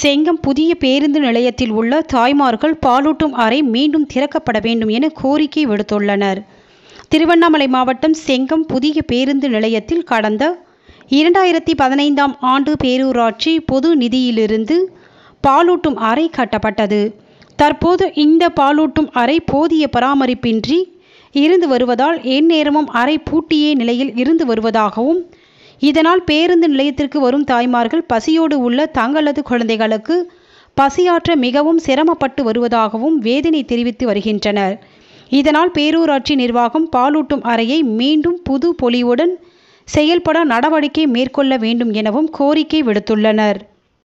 செங்கம் புதிய பேருந்து நிலையத்தில் உள்ள தாய்மார்கள் பாலூட்டும் அறை மீண்டும் திறக்கப்பட வேண்டும் என கோரிக்கை விடுத்துள்ளனர் திருவண்ணாமலை மாவட்டம் செங்கம் புதிய பேருந்து நிலையத்தில் கடந்த இரண்டாயிரத்தி பதினைந்தாம் ஆண்டு பேரூராட்சி பொது நிதியிலிருந்து பாலூட்டும் அறை கட்டப்பட்டது தற்போது இந்த பாலூட்டும் அறை போதிய பராமரிப்பின்றி இருந்து வருவதால் எந்நேரமும் அறை பூட்டிய நிலையில் இருந்து வருவதாகவும் இதனால் பேருந்து நிலையத்திற்கு வரும் தாய்மார்கள் பசியோடு உள்ள தங்களது குழந்தைகளுக்கு பசியாற்ற மிகவும் சிரமப்பட்டு வருவதாகவும் வேதனை தெரிவித்து வருகின்றனர் இதனால் பேரூராட்சி நிர்வாகம் பாலூட்டும் அறையை மீண்டும் புது பொலிவுடன் செயல்பட நடவடிக்கை மேற்கொள்ள வேண்டும் எனவும் கோரிக்கை விடுத்துள்ளனர்